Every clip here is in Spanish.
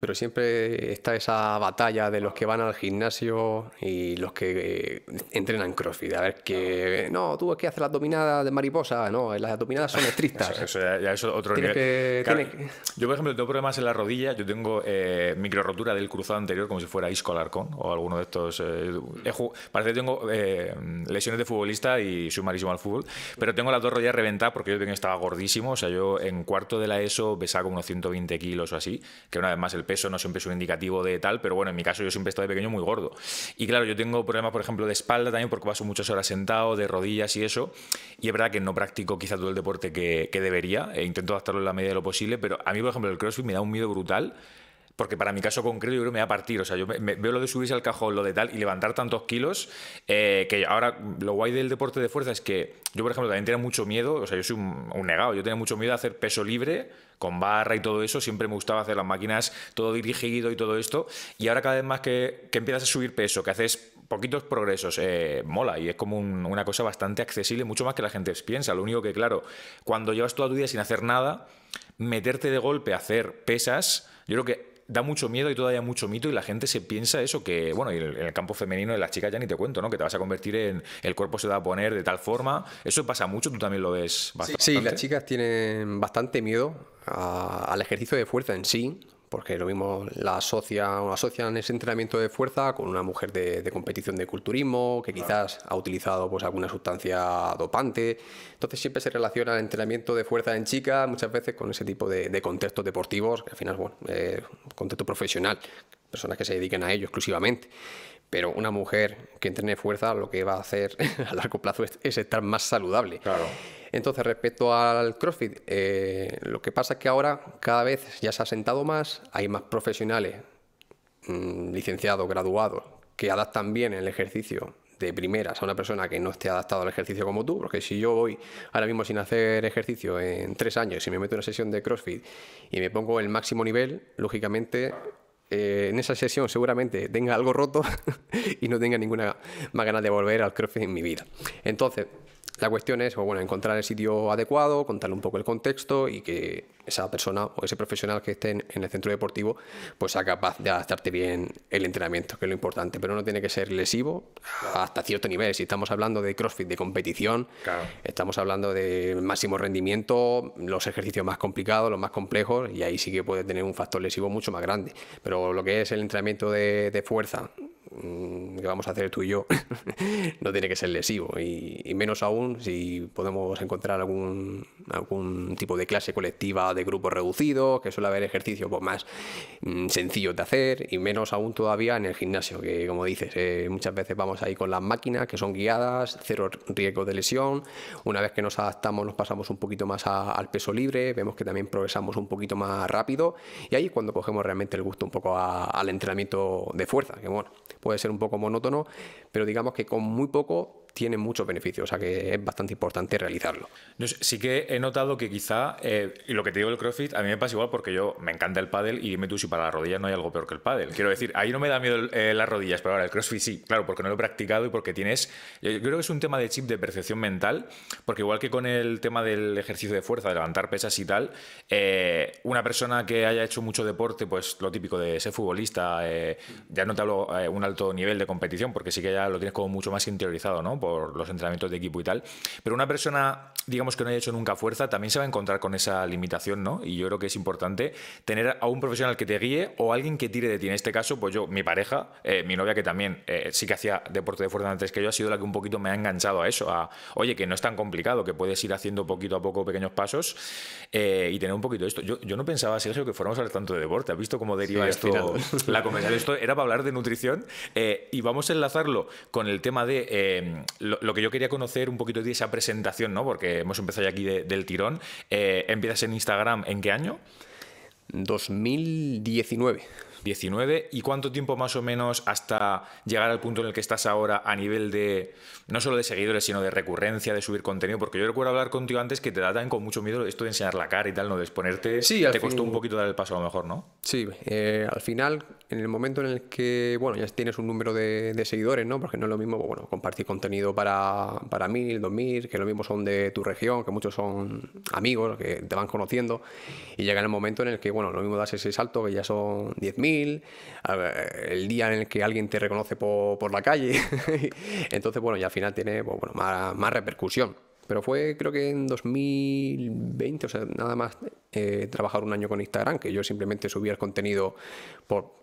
Pero siempre está esa batalla de los que van al gimnasio y los que eh, entrenan crossfit. A ver, que no, tú es que haces las dominadas de mariposa, no, las dominadas son estrictas. Yo, por ejemplo, tengo problemas en la rodilla, yo tengo eh, micro rotura del cruzado anterior, como si fuera Isco Alarcón o alguno de estos. Eh, parece que tengo eh, lesiones de futbolista y soy malísimo al fútbol, pero tengo las dos rodillas reventadas porque yo estaba gordísimo. O sea, yo en cuarto de la ESO pesaba como unos 120 kilos o así, que una vez más el peso no siempre es un indicativo de tal, pero bueno, en mi caso yo siempre he estado de pequeño muy gordo. Y claro, yo tengo problemas, por ejemplo, de espalda también porque paso muchas horas sentado, de rodillas y eso. Y es verdad que no practico quizá todo el deporte que, debería. E intento adaptarlo en la medida de lo posible, pero a mí, por ejemplo, el CrossFit me da un miedo brutal porque para mi caso concreto yo creo que me va a partir. O sea, yo veo lo de subirse al cajón, lo de tal, y levantar tantos kilos, eh, que ahora lo guay del deporte de fuerza es que yo, por ejemplo, también tenía mucho miedo, o sea, yo soy un, negado, yo tenía mucho miedo a hacer peso libre con barra y todo eso, siempre me gustaba hacer las máquinas todo dirigido y todo esto, y ahora cada vez más que, empiezas a subir peso, que haces poquitos progresos, eh, mola y es como una cosa bastante accesible, mucho más que la gente piensa. Lo único que, claro, cuando llevas toda tu vida sin hacer nada, meterte de golpe a hacer pesas, yo creo que da mucho miedo y todavía mucho mito y la gente se piensa eso que, bueno, y en el campo femenino de las chicas ya ni te cuento, ¿no? Que te vas a convertir en, el cuerpo se va a poner de tal forma, eso pasa mucho, tú también lo ves bastante. Sí, las chicas tienen bastante miedo al ejercicio de fuerza en sí, porque lo mismo la asocia, o asocian ese entrenamiento de fuerza con una mujer de, competición de culturismo, que quizás ha utilizado pues, alguna sustancia dopante. Entonces siempre se relaciona el entrenamiento de fuerza en chicas muchas veces con ese tipo de, contextos deportivos, que al final, bueno, eh, contexto profesional, personas que se dediquen a ello exclusivamente. Pero una mujer que entrene fuerza lo que va a hacer a largo plazo es, estar más saludable. Claro. Entonces, respecto al CrossFit, eh, lo que pasa es que ahora cada vez ya se ha sentado más, hay más profesionales mm, licenciados, graduados, que adaptan bien el ejercicio de primeras a una persona que no esté adaptado al ejercicio como tú, porque si yo voy ahora mismo sin hacer ejercicio en tres años y me meto en una sesión de CrossFit y me pongo el máximo nivel, lógicamente eh, en esa sesión seguramente tenga algo roto y no tenga ninguna más ganas de volver al CrossFit en mi vida. Entonces, la cuestión es, bueno, encontrar el sitio adecuado, contarle un poco el contexto y que esa persona o ese profesional que esté en, el centro deportivo pues sea capaz de adaptarte bien el entrenamiento, que es lo importante, pero no tiene que ser lesivo hasta cierto nivel. Si estamos hablando de CrossFit de competición, estamos hablando de máximo rendimiento, los ejercicios más complicados, los más complejos, y ahí sí que puede tener un factor lesivo mucho más grande. Pero lo que es el entrenamiento de, de fuerza, Mm, que vamos a hacer tú y yo no tiene que ser lesivo y, menos aún si podemos encontrar algún, algún tipo de clase colectiva de grupos reducidos, que suele haber ejercicios pues, más mm, sencillos de hacer y menos aún todavía en el gimnasio, que como dices, eh, muchas veces vamos ahí con las máquinas que son guiadas, cero riesgo de lesión, una vez que nos adaptamos nos pasamos un poquito más al peso libre, vemos que también progresamos un poquito más rápido y ahí es cuando cogemos realmente el gusto un poco al entrenamiento de fuerza, que bueno, puede ser un poco monótono, pero digamos que con muy poco tiene muchos beneficios, o sea que es bastante importante realizarlo. sí que he notado que quizá, eh, y lo que te digo del CrossFit, a mí me pasa igual porque yo me encanta el pádel y dime tú si para las rodillas no hay algo peor que el pádel. Quiero decir, ahí no me da miedo eh, las rodillas, pero ahora el CrossFit sí, claro, porque no lo he practicado y porque tienes, yo, creo que es un tema de chip de percepción mental, porque igual que con el tema del ejercicio de fuerza, de levantar pesas y tal, eh, una persona que haya hecho mucho deporte, pues lo típico de ser futbolista, ya no te hablo un alto nivel de competición, porque sí que ya lo tienes como mucho más interiorizado, ¿no? los entrenamientos de equipo y tal. Pero una persona, digamos que no haya hecho nunca fuerza, también se va a encontrar con esa limitación, ¿no? Y yo creo que es importante tener a un profesional que te guíe o alguien que tire de ti. En este caso, pues yo, mi pareja, eh, mi novia que también eh, sí que hacía deporte de fuerza antes que yo, ha sido la que un poquito me ha enganchado a eso, a, oye, que no es tan complicado, que puedes ir haciendo poquito a poco pequeños pasos eh, y tener un poquito de esto. Yo, no pensaba, Sergio, que fuéramos a hablar tanto de deporte. ¿Has visto cómo deriva esto? La conversación, esto era para hablar de nutrición y vamos a enlazarlo con el tema de lo, que yo quería conocer un poquito de esa presentación, ¿no? Porque hemos empezado ya aquí del tirón. Eh, ¿Empiezas en Instagram en qué año? 2019. 19. ¿Y cuánto tiempo más o menos hasta llegar al punto en el que estás ahora a nivel de, no solo de seguidores, sino de recurrencia, de subir contenido? Porque yo recuerdo hablar contigo antes que te da con mucho miedo esto de enseñar la cara y tal, no de exponerte. Sí, te costó un poquito dar el paso a lo mejor, ¿no? Sí, eh, al final, en el momento en el que, bueno, ya tienes un número de, seguidores, ¿no? Porque no es lo mismo, bueno, compartir contenido para, para dos 2000, que lo mismo son de tu región, que muchos son amigos, que te van conociendo, y llega el momento en el que, bueno, lo mismo das ese salto que ya son mil el día en el que alguien te reconoce por, la calle. Entonces, bueno, y al final tiene pues, más, repercusión. Pero fue creo que en 2020, o sea, nada más eh, trabajar un año con Instagram, que yo simplemente subía el contenido por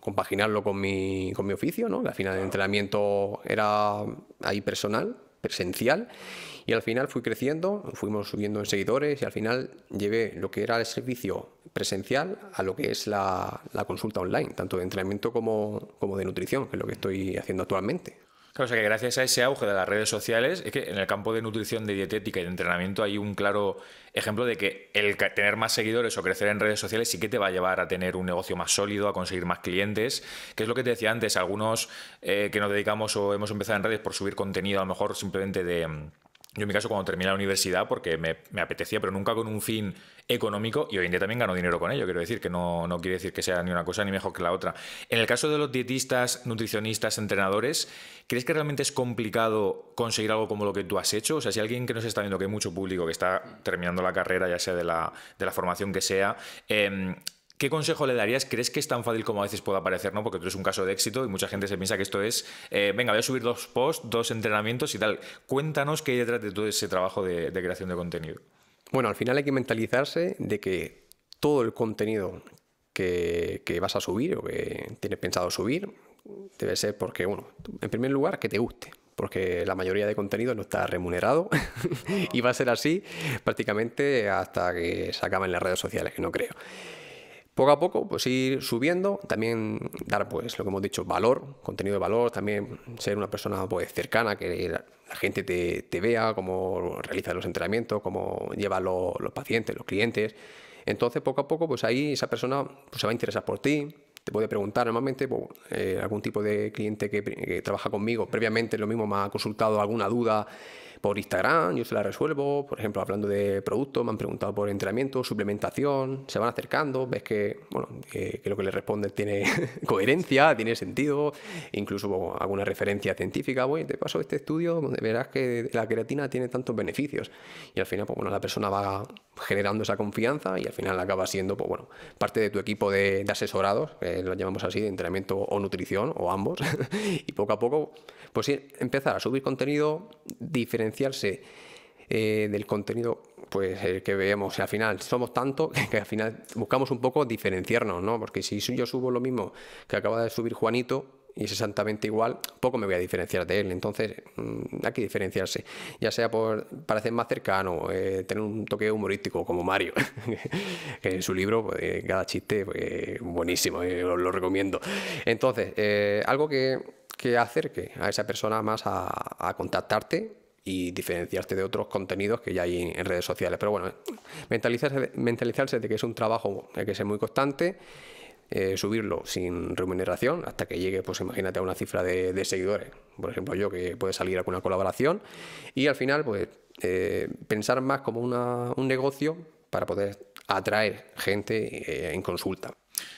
compaginarlo con mi, con mi oficio, ¿no? Al final el entrenamiento era ahí personal, presencial, y al final fui creciendo, fuimos subiendo en seguidores y al final llevé lo que era el servicio presencial a lo que es la, consulta online, tanto de entrenamiento como, de nutrición, que es lo que estoy haciendo actualmente. Claro, o sea que gracias a ese auge de las redes sociales, es que en el campo de nutrición, de dietética y de entrenamiento hay un claro ejemplo de que el tener más seguidores o crecer en redes sociales sí que te va a llevar a tener un negocio más sólido, a conseguir más clientes, que es lo que te decía antes, algunos eh, que nos dedicamos o hemos empezado en redes por subir contenido a lo mejor simplemente de yo en mi caso cuando terminé la universidad porque me, apetecía, pero nunca con un fin económico y hoy en día también gano dinero con ello, quiero decir, que no, no quiere decir que sea ni una cosa ni mejor que la otra. En el caso de los dietistas, nutricionistas, entrenadores, ¿crees que realmente es complicado conseguir algo como lo que tú has hecho? O sea, si alguien que nos está viendo, que hay mucho público, que está terminando la carrera, ya sea de la, de la formación que sea, eh, ¿Qué consejo le darías? ¿Crees que es tan fácil como a veces puede parecer, no? Porque tú eres un caso de éxito y mucha gente se piensa que esto es, eh, venga, voy a subir dos posts, dos entrenamientos y tal. Cuéntanos qué hay detrás de todo ese trabajo de, creación de contenido. Bueno, al final hay que mentalizarse de que todo el contenido que, vas a subir o que tienes pensado subir debe ser porque, bueno, en primer lugar, que te guste. Porque la mayoría de contenido no está remunerado y va a ser así prácticamente hasta que se en las redes sociales, que no creo poco a poco, pues ir subiendo, también dar, pues, lo que hemos dicho, valor, contenido de valor, también ser una persona, pues, cercana, que la, gente te, vea, cómo realiza los entrenamientos, cómo lleva los, pacientes, los clientes. Entonces, poco a poco, pues ahí esa persona pues, se va a interesar por ti, te puede preguntar normalmente, pues, eh, algún tipo de cliente que, trabaja conmigo, previamente lo mismo me ha consultado alguna duda por Instagram, yo se la resuelvo. Por ejemplo, hablando de productos, me han preguntado por entrenamiento, suplementación, se van acercando, ves que, bueno, que, lo que le responde tiene coherencia, tiene sentido, incluso alguna referencia científica. Bueno, te paso este estudio donde verás que la creatina tiene tantos beneficios. Y al final, pues bueno, la persona va generando esa confianza y al final acaba siendo pues, bueno, parte de tu equipo de, asesorados, que lo llamamos así, de entrenamiento o nutrición, o ambos, y poco a poco, pues sí, empezar a subir contenido, diferenciarse eh, del contenido pues el eh, que veamos, al final somos tanto que al final buscamos un poco diferenciarnos, ¿no? Porque si yo subo lo mismo que acaba de subir Juanito, y es exactamente igual, poco me voy a diferenciar de él. Entonces, mm, hay que diferenciarse, ya sea por parecer más cercano, eh, tener un toque humorístico como Mario, que en su libro, pues, eh, cada chiste, pues, buenísimo, eh, os lo recomiendo. Entonces, algo que, que, acerque a esa persona más a, a contactarte y diferenciarte de otros contenidos que ya hay en redes sociales. Pero bueno, mentalizarse, mentalizarse de que es un trabajo, hay que ser muy constante eh, subirlo sin remuneración hasta que llegue, pues imagínate, a una cifra de, seguidores. Por ejemplo, yo que puede salir una colaboración y al final, pues eh, pensar más como una, un negocio para poder atraer gente eh, en consulta.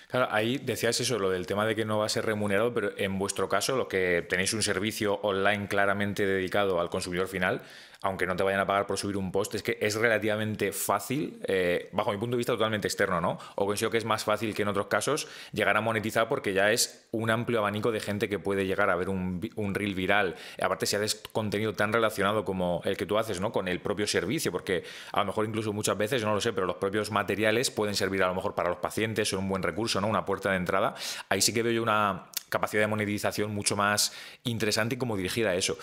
Claro, ahí decías eso, lo del tema de que no va a ser remunerado, pero en vuestro caso, lo que tenéis un servicio online claramente dedicado al consumidor final, aunque no te vayan a pagar por subir un post, es que es relativamente fácil, eh, bajo mi punto de vista totalmente externo, ¿no? O considero que es más fácil que en otros casos llegar a monetizar porque ya es un amplio abanico de gente que puede llegar a ver un, un reel viral. Aparte, si haces contenido tan relacionado como el que tú haces, ¿no? Con el propio servicio, porque a lo mejor incluso muchas veces, no lo sé, pero los propios materiales pueden servir a lo mejor para los pacientes, son un buen recurso, ¿no? Una puerta de entrada. Ahí sí que veo yo una capacidad de monetización mucho más interesante y como dirigir a eso.